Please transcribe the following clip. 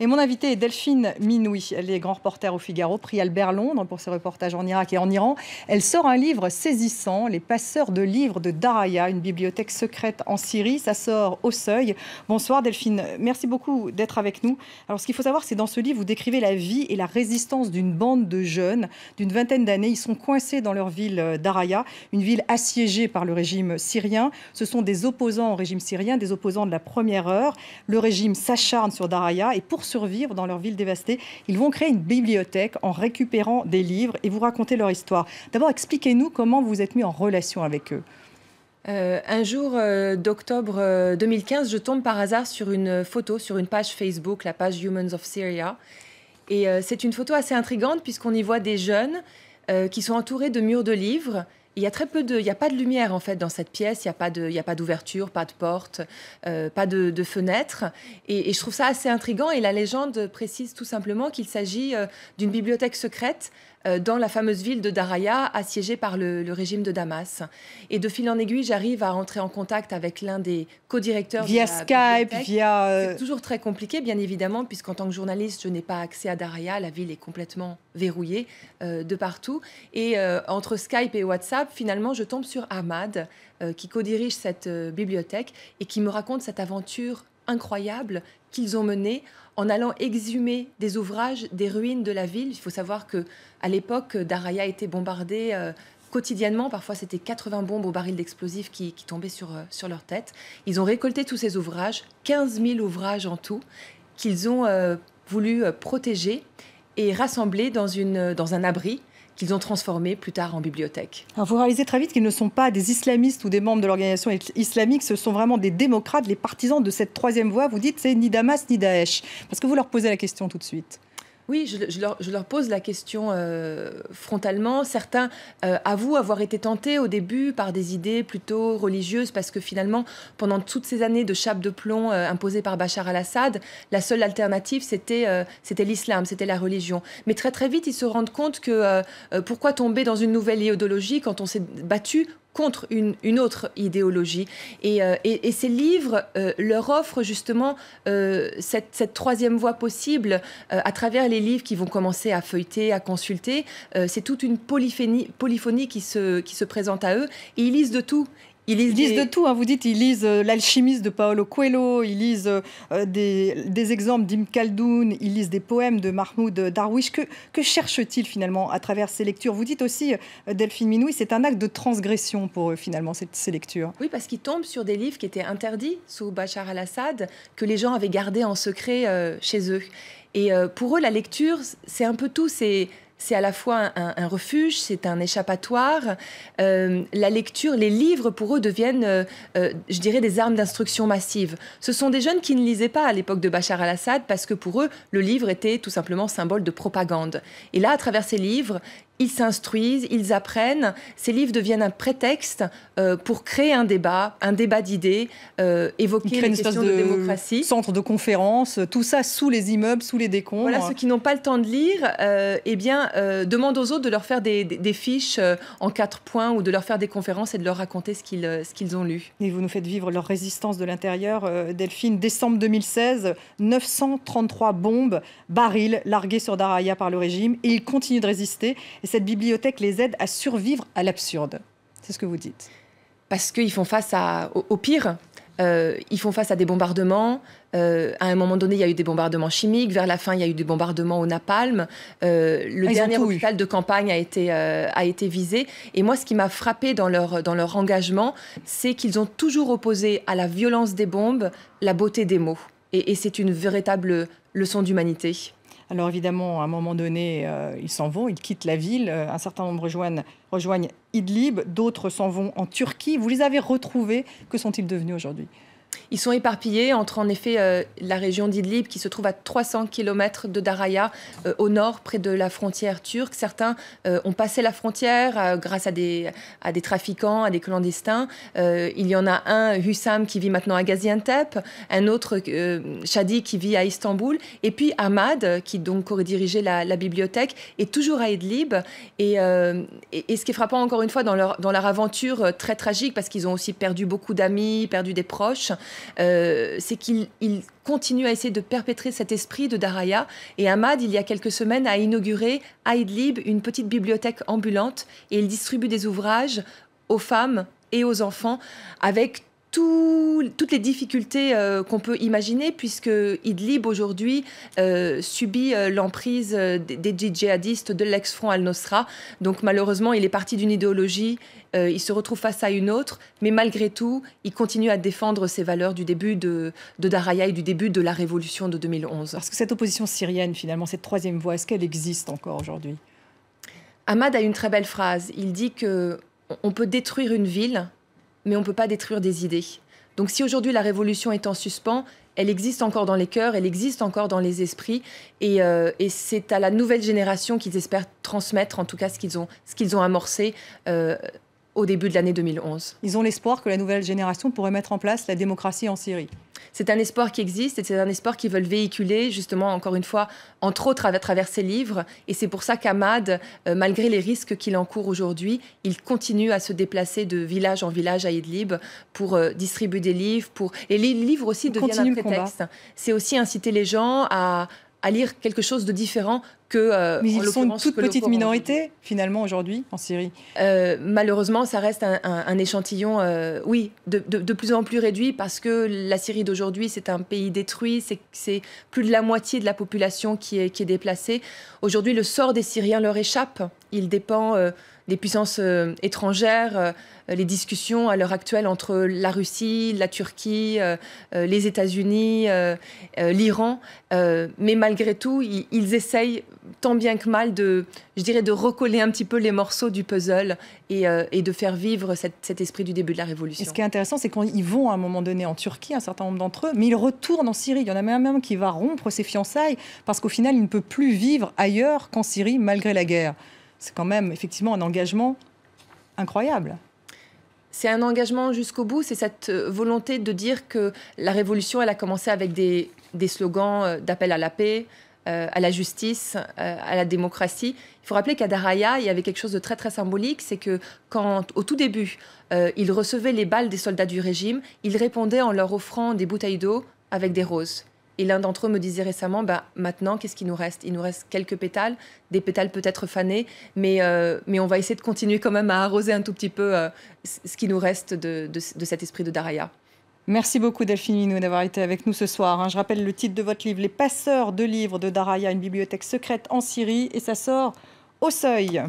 Et mon invité est Delphine Minoui. Elle est grand reporter au Figaro, prix Albert Londres pour ses reportages en Irak et en Iran. Elle sort un livre saisissant, Les passeurs de livres de Daraya, une bibliothèque secrète en Syrie. Ça sort au seuil. Bonsoir Delphine, merci beaucoup d'être avec nous. Alors ce qu'il faut savoir, c'est dans ce livre, vous décrivez la vie et la résistance d'une bande de jeunes d'une vingtaine d'années. Ils sont coincés dans leur ville euh, d'Araya, une ville assiégée par le régime syrien. Ce sont des opposants au régime syrien, des opposants de la première heure. Le régime s'acharne sur Daraya et pour survivre dans leur ville dévastée, ils vont créer une bibliothèque en récupérant des livres et vous raconter leur histoire. D'abord, expliquez-nous comment vous êtes mis en relation avec eux. Euh, un jour euh, d'octobre 2015, euh, je tombe par hasard sur une photo sur une page Facebook, la page Humans of Syria. Et c'est une photo assez intrigante puisqu'on y voit des jeunes qui sont entourés de murs de livres il y a très peu de, il n'y a pas de lumière en fait dans cette pièce. Il y a pas de, il y a pas d'ouverture, pas de porte, euh, pas de, de fenêtre. Et, et, je trouve ça assez intrigant. Et la légende précise tout simplement qu'il s'agit euh, d'une bibliothèque secrète euh, dans la fameuse ville de Daraya, assiégée par le, régime de Damas. Et de fil en aiguille, j'arrive à entrer en contact avec l'un des co-directeurs. Via Skype, via... Euh, C'est toujours très compliqué, bien évidemment, puisqu'en tant que journaliste, je n'ai pas accès à Daraya. La ville est complètement verrouillée euh, de partout. Et entre Skype et WhatsApp, finalement, je tombe sur Ahmad, qui co-dirige cette bibliothèque et qui me raconte cette aventure incroyable qu'ils ont mené en allant exhumer des ouvrages des ruines de la ville. Il faut savoir que à l'époque, Daraya était bombardée euh, quotidiennement. Parfois, c'était 80 bombes au baril d'explosifs qui, tombaient sur, euh, sur leur tête. Ils ont récolté tous ces ouvrages, 15 000 ouvrages en tout, qu'ils ont euh, voulu protéger et rassembler dans, une, dans un abri qu'ils ont transformé plus tard en bibliothèque. vous réalisez très vite qu'ils ne sont pas des islamistes ou des membres de l'organisation islamique, ce sont vraiment des démocrates, les partisans de cette troisième voie. Vous dites c'est ni Damas ni Daesh, parce que vous leur posez la question tout de suite. Oui, je, leur, pose la question euh, frontalement. Certains euh, avouent avoir été tentés au début par des idées plutôt religieuses parce que finalement, pendant toutes ces années de chape de plomb euh, imposées par Bachar al-Assad, la seule alternative, c'était c'était l'islam, c'était la religion. Mais très très vite, ils se rendent compte que pourquoi tomber dans une nouvelle idéologie quand on s'est battu contre une, autre idéologie. Et, euh, ces livres euh, leur offrent justement euh, cette, troisième voie possible à travers les livres qu'ils vont commencer à feuilleter, à consulter. c'est toute une polyphonie, polyphonie qui, se, qui se présente à eux. ils lisent de tout. Ils lisent, de tout, hein. vous dites, ils lisent euh, L'alchimiste de Paolo Coelho, ils lisent euh, euh, des, exemples d'Im Khaldoun, ils lisent des poèmes de Mahmoud Darwish. Que, que cherchent-ils finalement à travers ces lectures Vous dites aussi, Delphine Minoui, c'est un acte de transgression pour eux finalement, ces, lectures. Oui, parce qu'ils tombent sur des livres qui étaient interdits sous Bachar al-Assad, que les gens avaient gardés en secret chez eux. Et pour eux, la lecture, c'est un peu tout, c'est c'est à la fois un, refuge, c'est un échappatoire. Euh, la lecture, les livres pour eux deviennent, euh, euh, je dirais, des armes d'instruction massive. Ce sont des jeunes qui ne lisaient pas à l'époque de Bachar al-Assad parce que pour eux, le livre était tout simplement symbole de propagande. Et là, à travers ces livres, ils s'instruisent, ils apprennent. Ces livres deviennent un prétexte euh, pour créer un débat, un débat d'idées, euh, évoquer les questions de, démocratie. Centre de conférence, euh, tout ça sous les immeubles, sous les décombres. Voilà, ceux qui n'ont pas le temps de lire, eh bien, demandent aux autres de leur faire des, fiches en quatre points ou de leur faire des conférences et de leur raconter ce qu'ils ce qu'ils ont lu. Et vous nous faites vivre leur résistance de l'intérieur, Delphine. Décembre 2016, 933 bombes, barils largués sur Daraya par le régime, et ils continuent de résister cette bibliothèque les aide à survivre à l'absurde. C'est ce que vous dites. Parce qu'ils font face au, pire. Euh, ils font face à des bombardements. Euh, à un moment donné, il y a eu des bombardements chimiques. Vers la fin, il y a eu des bombardements au napalm. Euh, le ah, dernier hôpital de campagne a été, a été visé. Et moi, ce qui m'a frappé dans leur, dans leur engagement, c'est qu'ils ont toujours opposé à la violence des bombes la beauté des mots. et c'est une véritable leçon d'humanité. Alors évidemment, à un moment donné, euh, ils s'en vont, ils quittent la ville. Euh, un certain nombre rejoignent Idlib, d'autres s'en vont en Turquie. Vous les avez retrouvés. Que sont-ils devenus aujourd'hui ils sont éparpillés entre en effet euh, la région d'Idlib qui se trouve à 300 km de Daraya euh, au nord près de la frontière turque. Certains euh, ont passé la frontière grâce à des, à des trafiquants, à des clandestins. il y en a un, Hussam, qui vit maintenant à Gaziantep, un autre, Shadi, qui vit à Istanbul, et puis Ahmad, qui donc aurait dirigé la, bibliothèque, est toujours à Idlib. Et, ce qui est frappant encore une fois leur, dans leur aventure très tragique, parce qu'ils ont aussi perdu beaucoup d'amis, perdu des proches, euh, c'est qu'il continue à essayer de perpétrer cet esprit de Daraya. Et Ahmad, il y a quelques semaines, a inauguré à Idlib une petite bibliothèque ambulante et il distribue des ouvrages aux femmes et aux enfants avec toutes les difficultés euh, qu'on peut imaginer, puisque Idlib aujourd'hui euh, subit euh, l'emprise des, djihadistes de l'ex-front al nusra Donc malheureusement, il est parti d'une idéologie, il se retrouve face à une autre, mais malgré tout, il continue à défendre ses valeurs du début de, de Daraya et du début de la révolution de 2011. Parce que cette opposition syrienne, finalement, cette troisième voie, est-ce qu'elle existe encore aujourd'hui Ahmad a une très belle phrase. Il dit que on peut détruire une ville, mais on ne peut pas détruire des idées. Donc si aujourd'hui la révolution est en suspens, elle existe encore dans les cœurs, elle existe encore dans les esprits, et, euh, c'est à la nouvelle génération qu'ils espèrent transmettre, en tout cas ce qu'ils ont, amorcé. Euh, au début de l'année 2011. Ils ont l'espoir que la nouvelle génération pourrait mettre en place la démocratie en Syrie c'est un espoir qui existe et c'est un espoir qu'ils veulent véhiculer, justement, encore une fois, entre autres à travers ses livres. Et c'est pour ça qu'Amad, euh, malgré les risques qu'il encourt aujourd'hui, il continue à se déplacer de village en village à Idlib pour euh, distribuer des livres. Pour... Et les livres aussi deviennent un prétexte. C'est aussi inciter les gens à, à lire quelque chose de différent que. Euh, Mais ils sont une toute petite minorité finalement aujourd'hui en Syrie. Euh, malheureusement, ça reste un, échantillon, euh, oui, de, plus en plus réduit parce que la Syrie d'aujourd'hui, c'est un pays détruit, c'est plus de la moitié de la population qui est, qui est déplacée. Aujourd'hui, le sort des Syriens leur échappe. Il dépend les puissances euh, étrangères, euh, les discussions à l'heure actuelle entre la Russie, la Turquie, euh, les États-Unis, l'Iran. mais malgré tout, ils, essayent tant bien que mal de, je dirais, de recoller un petit peu les morceaux du puzzle et, de faire vivre cet esprit du début de la révolution. ce qui est intéressant, c'est qu'ils vont à un moment donné en Turquie, un certain nombre d'entre eux, mais ils retournent en Syrie. Il y en a même un qui va rompre ses fiançailles parce qu'au final, il ne peut plus vivre ailleurs qu'en Syrie malgré la guerre c'est quand même effectivement un engagement incroyable. C'est un engagement jusqu'au bout, c'est cette euh, volonté de dire que la révolution, elle a commencé avec des, slogans euh, d'appel à la paix, euh, à la justice, à la démocratie. Il faut rappeler qu'à Daraya, il y avait quelque chose de très très symbolique, c'est que quand, au tout début, il ils recevaient les balles des soldats du régime, il répondaient en leur offrant des bouteilles d'eau avec des roses. Et l'un d'entre eux me disait récemment, bah, maintenant, qu'est-ce qu'il nous reste Il nous reste quelques pétales, des pétales peut-être fanés, mais, euh, mais on va essayer de continuer quand même à arroser un tout petit peu euh, ce qui nous reste de, cet esprit de Daraya. Merci beaucoup Delphine Minou d'avoir été avec nous ce soir. Hein. Je rappelle le titre de votre livre, Les passeurs de livres de Daraya, une bibliothèque secrète en Syrie, et ça sort au seuil.